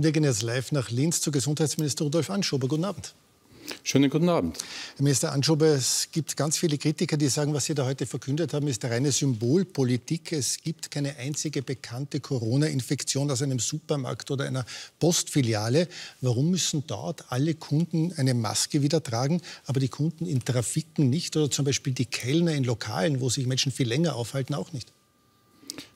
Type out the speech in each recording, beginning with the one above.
Wir gehen jetzt live nach Linz zu Gesundheitsminister Rudolf Anschober. Guten Abend. Schönen guten Abend. Herr Minister Anschober, es gibt ganz viele Kritiker, die sagen, was Sie da heute verkündet haben, ist reine Symbolpolitik. Es gibt keine einzige bekannte Corona-Infektion aus einem Supermarkt oder einer Postfiliale. Warum müssen dort alle Kunden eine Maske wieder tragen, aber die Kunden in Trafiken nicht oder zum Beispiel die Kellner in Lokalen, wo sich Menschen viel länger aufhalten, auch nicht?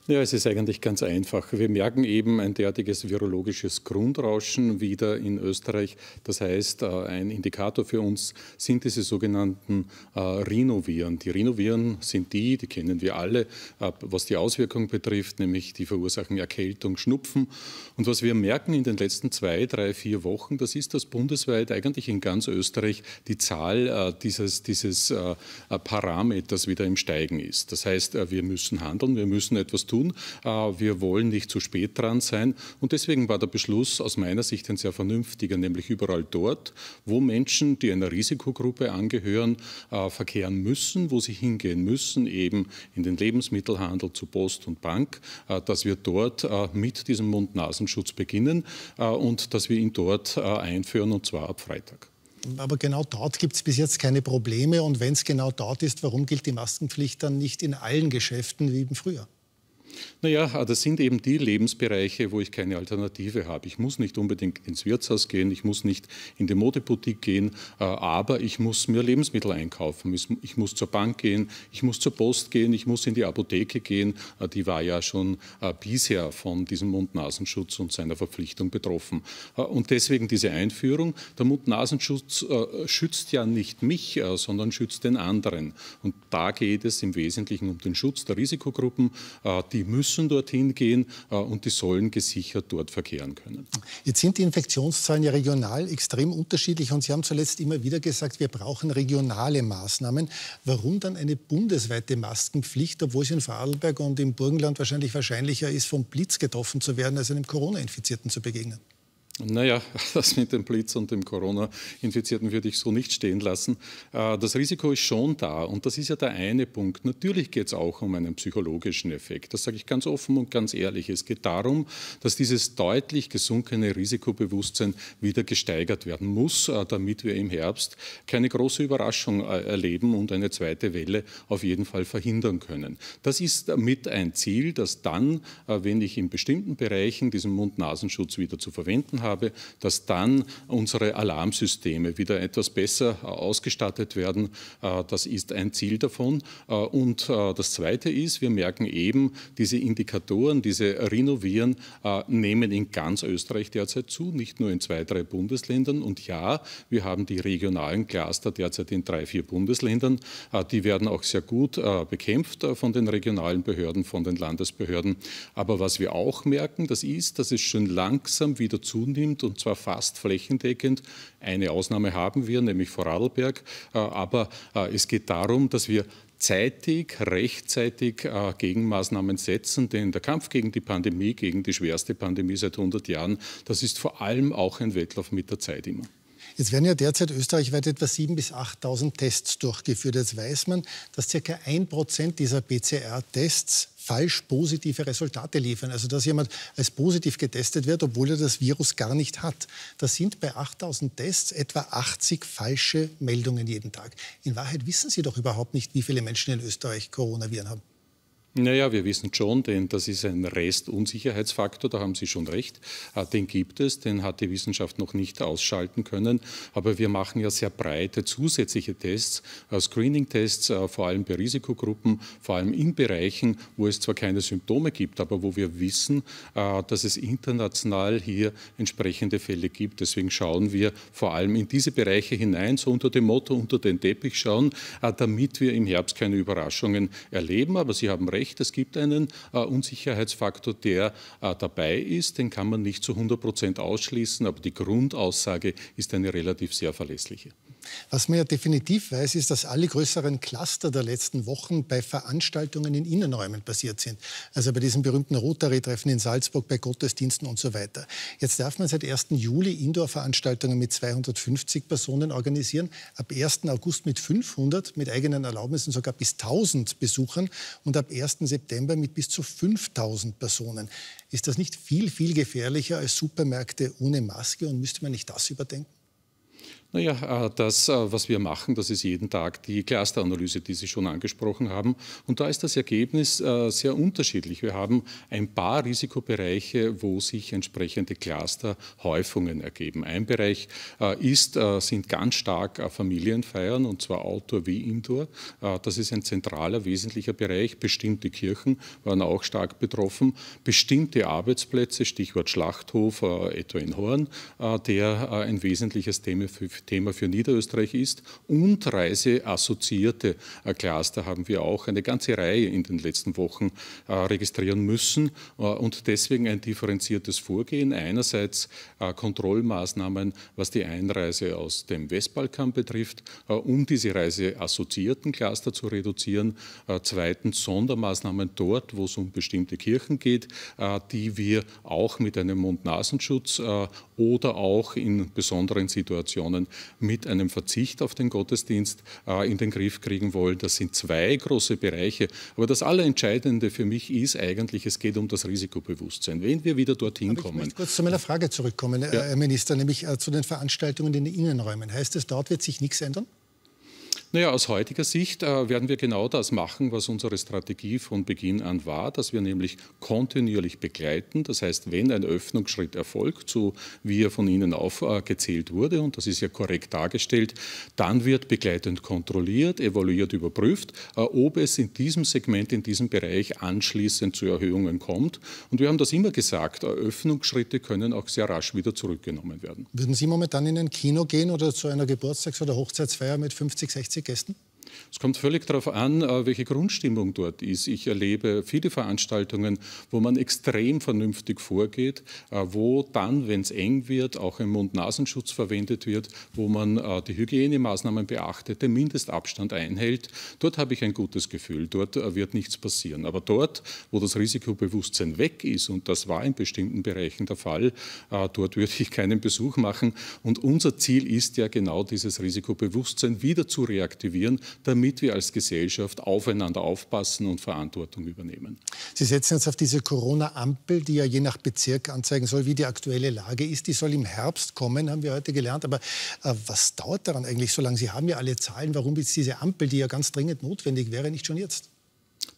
Ja, es ist eigentlich ganz einfach. Wir merken eben ein derartiges virologisches Grundrauschen wieder in Österreich. Das heißt, äh, ein Indikator für uns sind diese sogenannten äh, Rhinoviren. Die Rhinoviren sind die, die kennen wir alle, äh, was die Auswirkung betrifft, nämlich die verursachen Erkältung, Schnupfen. Und was wir merken in den letzten zwei, drei, vier Wochen, das ist, dass bundesweit eigentlich in ganz Österreich die Zahl dieses, dieses Parameters wieder im Steigen ist. Das heißt, wir müssen handeln, wir müssen etwas tun tun. Äh, wir wollen nicht zu spät dran sein. Und deswegen war der Beschluss aus meiner Sicht ein sehr vernünftiger, nämlich überall dort, wo Menschen, die einer Risikogruppe angehören, äh, verkehren müssen, wo sie hingehen müssen, eben in den Lebensmittelhandel, zu Post und Bank, äh, dass wir dort mit diesem Mund-Nasenschutz beginnen und dass wir ihn dort einführen, und zwar ab Freitag. Aber genau dort gibt es bis jetzt keine Probleme. Und wenn es genau dort ist, warum gilt die Maskenpflicht dann nicht in allen Geschäften wie im Frühjahr? Naja, ah, das sind eben die Lebensbereiche, wo ich keine Alternative habe. Ich muss nicht unbedingt ins Wirtshaus gehen, ich muss nicht in die Modeboutique gehen, äh, aber ich muss mir Lebensmittel einkaufen. Ich muss zur Bank gehen, ich muss zur Post gehen, ich muss in die Apotheke gehen. Äh, die war ja schon äh, bisher von diesem Mund-Nasenschutz und seiner Verpflichtung betroffen. Und deswegen diese Einführung. Der Mund-Nasenschutz schützt ja nicht mich, sondern schützt den anderen. Und da geht es im Wesentlichen um den Schutz der Risikogruppen, die müssen dorthin gehen äh, und die sollen gesichert dort verkehren können. Jetzt sind die Infektionszahlen ja regional extrem unterschiedlich und Sie haben zuletzt immer wieder gesagt, wir brauchen regionale Maßnahmen. Warum dann eine bundesweite Maskenpflicht, obwohl es in Vorarlberg und im Burgenland wahrscheinlich wahrscheinlicher ist, vom Blitz getroffen zu werden, als einem Corona-Infizierten zu begegnen? Naja, das mit dem Blitz und dem Corona-Infizierten würde ich so nicht stehen lassen. Äh, das Risiko ist schon da und das ist ja der eine Punkt. Natürlich geht es auch um einen psychologischen Effekt. Das sage ich ganz offen und ganz ehrlich. Es geht darum, dass dieses deutlich gesunkene Risikobewusstsein wieder gesteigert werden muss, äh, damit wir im Herbst keine große Überraschung äh, erleben und eine zweite Welle auf jeden Fall verhindern können. Das ist mit ein Ziel, dass dann, wenn ich in bestimmten Bereichen diesen Mund-Nasenschutz wieder zu verwenden habe, dass dann unsere Alarmsysteme wieder etwas besser äh, ausgestattet werden. Äh, das ist ein Ziel davon. Äh, und das Zweite ist, wir merken eben, diese Indikatoren, diese Renovieren nehmen in ganz Österreich derzeit zu, nicht nur in zwei, drei Bundesländern. Und ja, wir haben die regionalen Cluster derzeit in drei, vier Bundesländern. Die werden auch sehr gut bekämpft von den regionalen Behörden, von den Landesbehörden. Aber was wir auch merken, das ist, dass es schon langsam wieder zunimmt nimmt, und zwar fast flächendeckend. Eine Ausnahme haben wir, nämlich Vorarlberg. Äh, aber äh, es geht darum, dass wir zeitig, rechtzeitig äh, Gegenmaßnahmen setzen, denn der Kampf gegen die Pandemie, gegen die schwerste Pandemie seit 100 Jahren, das ist vor allem auch ein Wettlauf mit der Zeit immer. Jetzt werden ja derzeit österreichweit etwa 7.000 bis 8.000 Tests durchgeführt. Jetzt weiß man, dass ca. 1% dieser PCR-Tests falsch positive Resultate liefern. Also dass jemand als positiv getestet wird, obwohl er das Virus gar nicht hat. Das sind bei 8000 Tests etwa 80 falsche Meldungen jeden Tag. In Wahrheit wissen Sie doch überhaupt nicht, wie viele Menschen in Österreich Coronaviren haben. Naja, wir wissen schon, denn das ist ein Restunsicherheitsfaktor, da haben Sie schon recht. Äh, den gibt es, den hat die Wissenschaft noch nicht ausschalten können. Aber wir machen ja sehr breite zusätzliche Tests, äh, Screening-Tests, äh, vor allem bei Risikogruppen, vor allem in Bereichen, wo es zwar keine Symptome gibt, aber wo wir wissen, dass es international hier entsprechende Fälle gibt. Deswegen schauen wir vor allem in diese Bereiche hinein, so unter dem Motto, unter den Teppich schauen, damit wir im Herbst keine Überraschungen erleben. Aber Sie haben recht recht, es gibt einen äh, Unsicherheitsfaktor, der äh, dabei ist, den kann man nicht zu 100 Prozent ausschließen, aber die Grundaussage ist eine relativ sehr verlässliche. Was man ja definitiv weiß, ist, dass alle größeren Cluster der letzten Wochen bei Veranstaltungen in Innenräumen passiert sind. Also bei diesem berühmten Rotary-Treffen in Salzburg, bei Gottesdiensten und so weiter. Jetzt darf man seit 1. Juli Indoor-Veranstaltungen mit 250 Personen organisieren, ab 1. August mit 500, mit eigenen Erlaubnissen sogar bis 1000 Besuchern und ab 1. September mit bis zu 5000 Personen. Ist das nicht viel, viel gefährlicher als Supermärkte ohne Maske und müsste man nicht das überdenken? Naja, äh, das, äh, was wir machen, das ist jeden Tag die Clusteranalyse, die Sie schon angesprochen haben. Und da ist das Ergebnis äh, sehr unterschiedlich. Wir haben ein paar Risikobereiche, wo sich entsprechende Clusterhäufungen ergeben. Ein Bereich ist, sind ganz stark Familienfeiern, und zwar Outdoor wie Indoor. Das ist ein zentraler, wesentlicher Bereich. Bestimmte Kirchen waren auch stark betroffen. Bestimmte Arbeitsplätze, Stichwort Schlachthof, etwa in Horn, der ein wesentliches Thema für Thema für Niederösterreich ist. Und reiseassoziierte Cluster äh, haben wir auch eine ganze Reihe in den letzten Wochen äh, registrieren müssen. Äh, und deswegen ein differenziertes Vorgehen. Einerseits Kontrollmaßnahmen, was die Einreise aus dem Westbalkan betrifft, um diese reiseassoziierten Cluster zu reduzieren. Zweitens Sondermaßnahmen dort, wo es um bestimmte Kirchen geht, die wir auch mit einem Mund-Nasenschutz oder auch in besonderen Situationen mit einem Verzicht auf den Gottesdienst äh, in den Griff kriegen wollen. Das sind zwei große Bereiche. Aber das Allerentscheidende für mich ist eigentlich, es geht um das Risikobewusstsein. Wenn wir wieder dorthin Aber kommen. Ich möchte kurz zu meiner Frage zurückkommen, äh, ja. Herr Minister, nämlich äh, zu den Veranstaltungen in den Innenräumen. Heißt es, dort wird sich nichts ändern? Naja, aus heutiger Sicht äh, werden wir genau das machen, was unsere Strategie von Beginn an war, dass wir nämlich kontinuierlich begleiten. Das heißt, wenn ein Öffnungsschritt erfolgt, so wie er von Ihnen aufgezählt äh, wurde, und das ist ja korrekt dargestellt, dann wird begleitend kontrolliert, evaluiert, überprüft, äh, ob es in diesem Segment, in diesem Bereich anschließend zu Erhöhungen kommt. Und wir haben das immer gesagt, Öffnungsschritte können auch sehr rasch wieder zurückgenommen werden. Würden Sie momentan in ein Kino gehen oder zu einer Geburtstags- oder Hochzeitsfeier mit 50, 60 gegessen? Es kommt völlig darauf an, äh, welche Grundstimmung dort ist. Ich erlebe viele Veranstaltungen, wo man extrem vernünftig vorgeht, äh, wo dann, wenn es eng wird, auch ein Mund-Nasenschutz verwendet wird, wo man äh, die Hygienemaßnahmen beachtet, den Mindestabstand einhält. Dort habe ich ein gutes Gefühl, dort wird nichts passieren. Aber dort, wo das Risikobewusstsein weg ist, und das war in bestimmten Bereichen der Fall, dort würde ich keinen Besuch machen. Und unser Ziel ist ja genau dieses Risikobewusstsein wieder zu reaktivieren, damit wir als Gesellschaft aufeinander aufpassen und Verantwortung übernehmen. Sie setzen jetzt auf diese Corona-Ampel, die ja je nach Bezirk anzeigen soll, wie die aktuelle Lage ist. Die soll im Herbst kommen, haben wir heute gelernt. Aber äh, was dauert daran eigentlich so lange? Sie haben ja alle Zahlen. Warum ist diese Ampel, die ja ganz dringend notwendig wäre, nicht schon jetzt?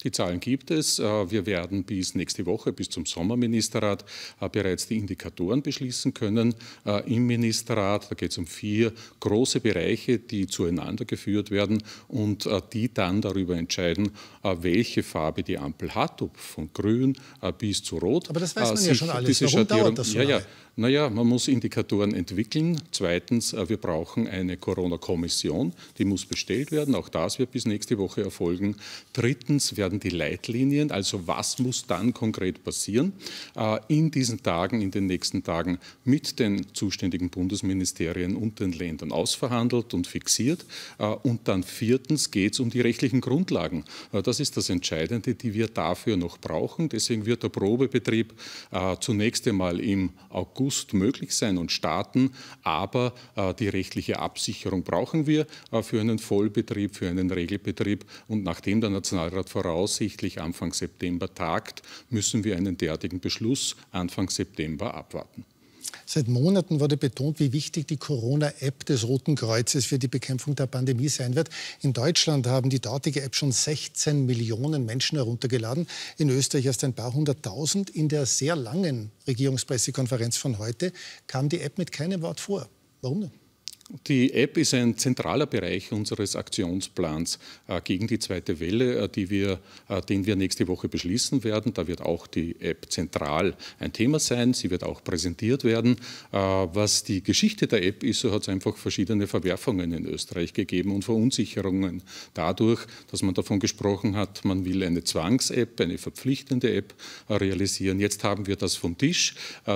Die Zahlen gibt es. Äh, wir werden bis nächste Woche, bis zum Sommerministerrat, äh, bereits die Indikatoren beschließen können äh, im Ministerrat. Da geht es um vier große Bereiche, die zueinander geführt werden und die dann darüber entscheiden, welche Farbe die Ampel hat, ob von grün bis zu rot. Aber das weiß man ja schon alles. Diese Warum dauert das so ja, ja, naja, man muss Indikatoren entwickeln. Zweitens, äh, wir brauchen eine Corona-Kommission, die muss bestellt werden. Auch das wird bis nächste Woche erfolgen. Drittens werden die Leitlinien, also was muss dann konkret passieren, äh, in diesen Tagen, in den nächsten Tagen mit den zuständigen Bundesministerien und den Ländern ausverhandelt und fixiert. Äh, und dann viertens geht es um die rechtlichen Grundlagen. Das ist das Entscheidende, die wir dafür noch brauchen. Deswegen wird der Probebetrieb zunächst einmal im August August möglich sein und starten, aber äh, die rechtliche Absicherung brauchen wir äh, für einen Vollbetrieb, für einen Regelbetrieb. Und nachdem der Nationalrat voraussichtlich Anfang September tagt, müssen wir einen derartigen Beschluss Anfang September abwarten. Seit Monaten wurde betont, wie wichtig die Corona-App des Roten Kreuzes für die Bekämpfung der Pandemie sein wird. In Deutschland haben die dortige App schon 16 Millionen Menschen heruntergeladen, in Österreich erst ein paar hunderttausend. In der sehr langen Regierungspressekonferenz von heute kam die App mit keinem Wort vor. Warum denn? Die App ist ein zentraler Bereich unseres Aktionsplans äh, gegen die zweite Welle, äh, wir, äh, den wir nächste Woche beschließen werden. Da wird auch die App zentral ein Thema sein. Sie wird auch präsentiert werden. Äh, was die Geschichte der App ist, so hat es einfach verschiedene Verwerfungen in Österreich gegeben und Verunsicherungen dadurch, dass man davon gesprochen hat, man will eine Zwangs-App, eine verpflichtende App realisieren. Jetzt haben wir das vom Tisch.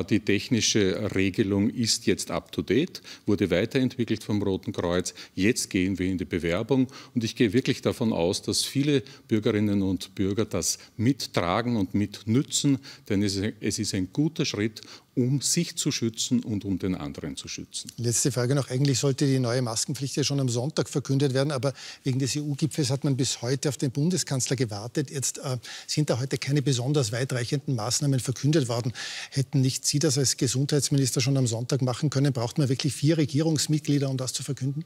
die technische Regelung ist jetzt up-to-date, wurde weiterentwickelt entwickelt vom Roten Kreuz. Jetzt gehen wir in die Bewerbung und ich gehe wirklich davon aus, dass viele Bürgerinnen und Bürger das mittragen und mitnützen, denn es ist ein guter Schritt, um sich zu schützen und um den anderen zu schützen. Letzte Frage noch. Eigentlich sollte die neue Maskenpflicht ja schon am Sonntag verkündet werden, aber wegen des EU-Gipfels hat man bis heute auf den Bundeskanzler gewartet. Jetzt äh, sind da heute keine besonders weitreichenden Maßnahmen verkündet worden. Hätten nicht Sie das als Gesundheitsminister schon am Sonntag machen können? Braucht man wirklich vier Regierungsmitglieder, um das zu verkünden?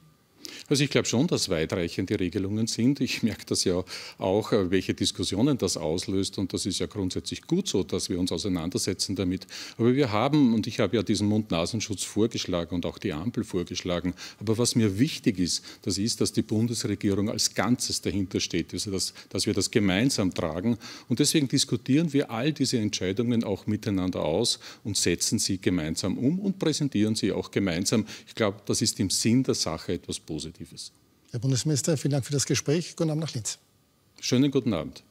Also ich glaube schon, dass weitreichende Regelungen sind. Ich merke das ja auch, äh, welche Diskussionen das auslöst. Und das ist ja grundsätzlich gut so, dass wir uns auseinandersetzen damit. Aber wir haben, und ich habe ja diesen Mund-Nasenschutz vorgeschlagen und auch die Ampel vorgeschlagen. Aber was mir wichtig ist, das ist, dass die Bundesregierung als Ganzes dahinter steht, also dass, dass wir das gemeinsam tragen. Und deswegen diskutieren wir all diese Entscheidungen auch miteinander aus und setzen sie gemeinsam um und präsentieren sie auch gemeinsam. Ich glaube, das ist im Sinn der Sache etwas Positives positiv ist. Herr Bundesminister, vielen Dank für das Gespräch. Guten Abend nach Linz. Schönen guten Abend.